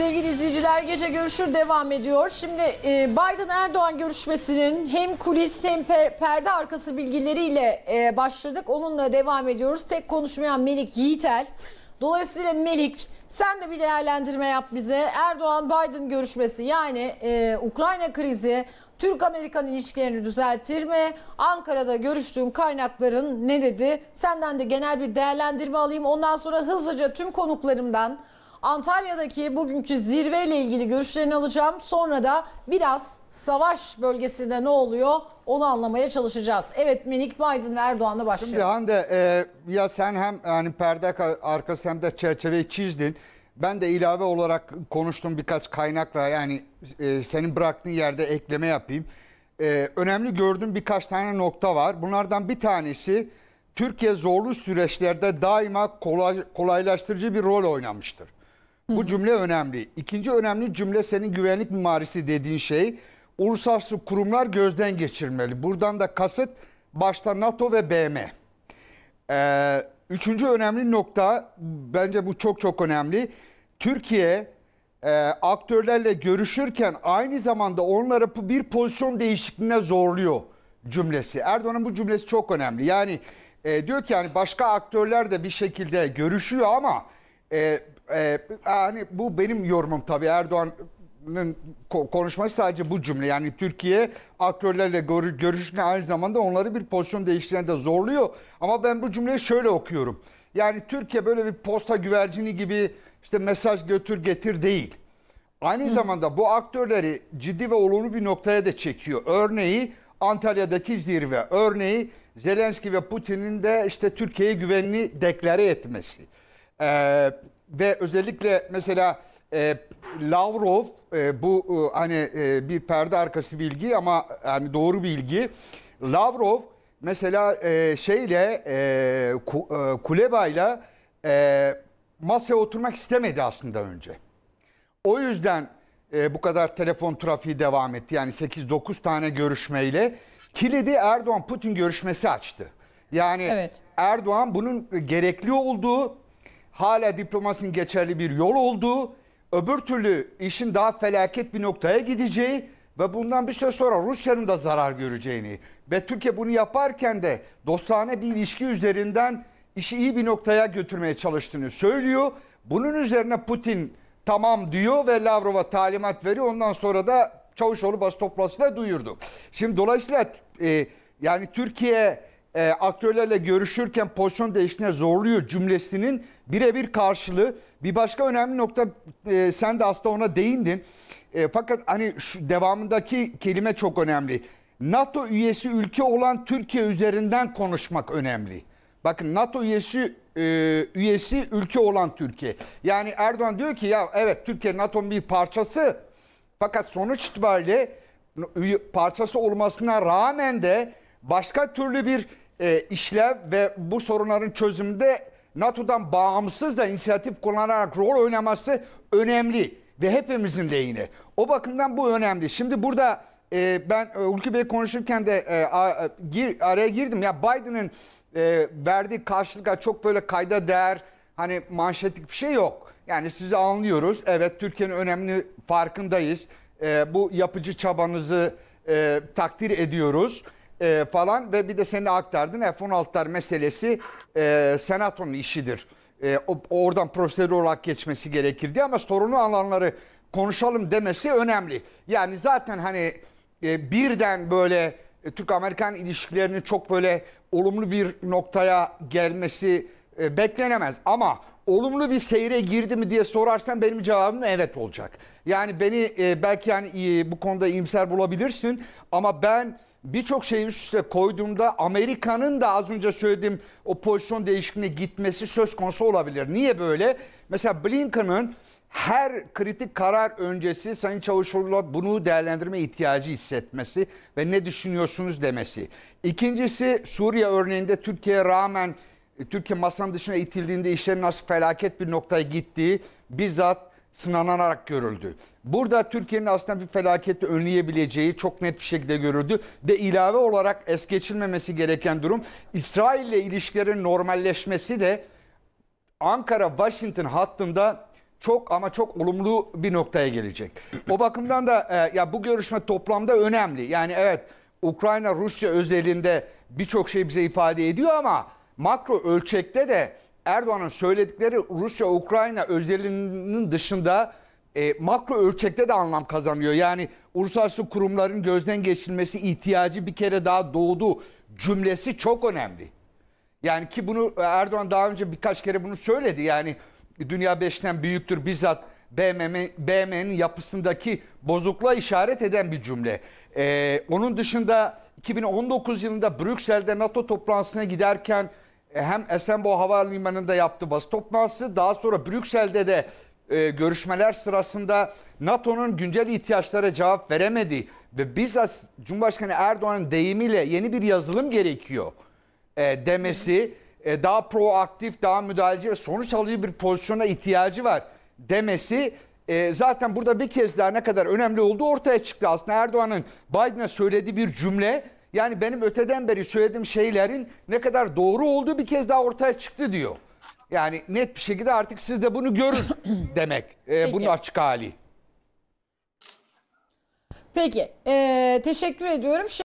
Sevgili izleyiciler gece görüşür devam ediyor. Şimdi e, Biden-Erdoğan görüşmesinin hem kulis hem perde arkası bilgileriyle e, başladık. Onunla devam ediyoruz. Tek konuşmayan Melik Yiğitel. Dolayısıyla Melik sen de bir değerlendirme yap bize. Erdoğan-Biden görüşmesi yani e, Ukrayna krizi Türk-Amerikan ilişkilerini düzeltir mi? Ankara'da görüştüğün kaynakların ne dedi? Senden de genel bir değerlendirme alayım. Ondan sonra hızlıca tüm konuklarımdan Antalya'daki bugünkü zirveyle ilgili görüşlerini alacağım. Sonra da biraz savaş bölgesinde ne oluyor onu anlamaya çalışacağız. Evet Minik Biden ve Erdoğan'la başlayalım. Şimdi Hande e, ya sen hem yani perde arkası hem de çerçeveyi çizdin. Ben de ilave olarak konuştum birkaç kaynakla yani e, senin bıraktığın yerde ekleme yapayım. E, önemli gördüğüm birkaç tane nokta var. Bunlardan bir tanesi Türkiye zorlu süreçlerde daima kolay, kolaylaştırıcı bir rol oynamıştır. Bu cümle önemli. İkinci önemli cümle senin güvenlik mimarisi dediğin şey uluslararası kurumlar gözden geçirmeli. Buradan da kasıt başta NATO ve BM. Ee, üçüncü önemli nokta bence bu çok çok önemli. Türkiye e, aktörlerle görüşürken aynı zamanda onlara bir pozisyon değişikliğine zorluyor cümlesi. Erdoğan'ın bu cümlesi çok önemli. Yani e, diyor ki yani başka aktörler de bir şekilde görüşüyor ama e, ee, yani bu benim yorumum tabii Erdoğan'ın konuşması sadece bu cümle. Yani Türkiye aktörlerle görüşünü aynı zamanda onları bir pozisyon değiştirene de zorluyor. Ama ben bu cümleyi şöyle okuyorum. Yani Türkiye böyle bir posta güvercini gibi işte mesaj götür getir değil. Aynı Hı. zamanda bu aktörleri ciddi ve olumlu bir noktaya da çekiyor. Örneği Antalya'daki zirve, örneği Zelenski ve Putin'in de işte Türkiye'ye güvenini deklare etmesi. Ee, ve özellikle mesela e, Lavrov e, bu e, hani e, bir perde arkası bilgi ama hani doğru bilgi. Lavrov mesela e, şeyle e, ku, e, Kuleba'yla e, masaya oturmak istemedi aslında önce. O yüzden e, bu kadar telefon trafiği devam etti. Yani 8-9 tane görüşmeyle kilidi Erdoğan-Putin görüşmesi açtı. Yani evet. Erdoğan bunun gerekli olduğu hala diplomasının geçerli bir yol olduğu, öbür türlü işin daha felaket bir noktaya gideceği ve bundan bir süre sonra Rusya'nın da zarar göreceğini ve Türkiye bunu yaparken de dostane bir ilişki üzerinden işi iyi bir noktaya götürmeye çalıştığını söylüyor. Bunun üzerine Putin tamam diyor ve Lavrov'a talimat veriyor. Ondan sonra da Çavuşoğlu basın toplantısında duyurdu. Şimdi dolayısıyla e, yani Türkiye e, aktörlerle görüşürken pozisyon değişikliğine zorluyor cümlesinin birebir karşılığı. Bir başka önemli nokta e, sen de aslında ona değindin. E, fakat hani şu devamındaki kelime çok önemli. NATO üyesi ülke olan Türkiye üzerinden konuşmak önemli. Bakın NATO üyesi e, üyesi ülke olan Türkiye. Yani Erdoğan diyor ki ya evet Türkiye NATO'nun bir parçası. Fakat sonuç itibariyle parçası olmasına rağmen de başka türlü bir e, işlev ve bu sorunların çözümünde NATO'dan bağımsız da inisiyatif kullanarak rol oynaması önemli ve hepimizin lehine. O bakımdan bu önemli. Şimdi burada e, ben Ülkü e, Bey konuşurken de e, a, e, gir, araya girdim. Ya Biden'ın e, verdiği karşılıkla çok böyle kayda değer hani manşetlik bir şey yok. Yani sizi anlıyoruz. Evet Türkiye'nin önemli farkındayız. E, bu yapıcı çabanızı e, takdir ediyoruz e, falan ve bir de seni aktardın F-16'lar meselesi e, senatonun işidir. E, oradan prosedür olarak geçmesi gerekirdi ama sorunu alanları konuşalım demesi önemli. Yani zaten hani e, birden böyle e, Türk-Amerikan ilişkilerinin çok böyle olumlu bir noktaya gelmesi e, beklenemez. Ama olumlu bir seyre girdi mi diye sorarsan benim cevabım evet olacak. Yani beni e, belki yani e, bu konuda imser bulabilirsin ama ben birçok şeyi üst üste koyduğumda Amerika'nın da az önce söylediğim o pozisyon değişikliğine gitmesi söz konusu olabilir. Niye böyle? Mesela Blinken'ın her kritik karar öncesi Sayın Çavuşoğlu'na bunu değerlendirme ihtiyacı hissetmesi ve ne düşünüyorsunuz demesi. İkincisi Suriye örneğinde Türkiye'ye rağmen Türkiye masanın dışına itildiğinde işlerin nasıl felaket bir noktaya gittiği bizzat sınanarak görüldü. Burada Türkiye'nin aslında bir felaketi önleyebileceği çok net bir şekilde görüldü ve ilave olarak es geçilmemesi gereken durum İsrail ile ilişkilerin normalleşmesi de Ankara-Washington hattında çok ama çok olumlu bir noktaya gelecek. O bakımdan da e, ya bu görüşme toplamda önemli. Yani evet Ukrayna Rusya özelinde birçok şey bize ifade ediyor ama makro ölçekte de Erdoğan'ın söyledikleri Rusya-Ukrayna özelinin dışında e, makro ölçekte de anlam kazanıyor. Yani uluslararası kurumların gözden geçirilmesi ihtiyacı bir kere daha doğdu cümlesi çok önemli. Yani ki bunu e, Erdoğan daha önce birkaç kere bunu söyledi. Yani dünya beşten büyüktür bizzat BM'nin yapısındaki bozukluğa işaret eden bir cümle. Ee, onun dışında 2019 yılında Brüksel'de NATO toplantısına giderken e, hem Esenboğa Havalimanı'nda yaptı, bas toplantısı daha sonra Brüksel'de de e, görüşmeler sırasında NATO'nun güncel ihtiyaçlara cevap veremedi ve bizzat Cumhurbaşkanı Erdoğan'ın deyimiyle yeni bir yazılım gerekiyor e, demesi e, daha proaktif, daha müdahaleci ve sonuç alıcı bir pozisyona ihtiyacı var demesi e, zaten burada bir kez daha ne kadar önemli olduğu ortaya çıktı. Aslında Erdoğan'ın Biden'a söylediği bir cümle yani benim öteden beri söylediğim şeylerin ne kadar doğru olduğu bir kez daha ortaya çıktı diyor. Yani net bir şekilde artık siz de bunu görün demek. Ee, bunun açık hali. Peki. Ee, teşekkür ediyorum.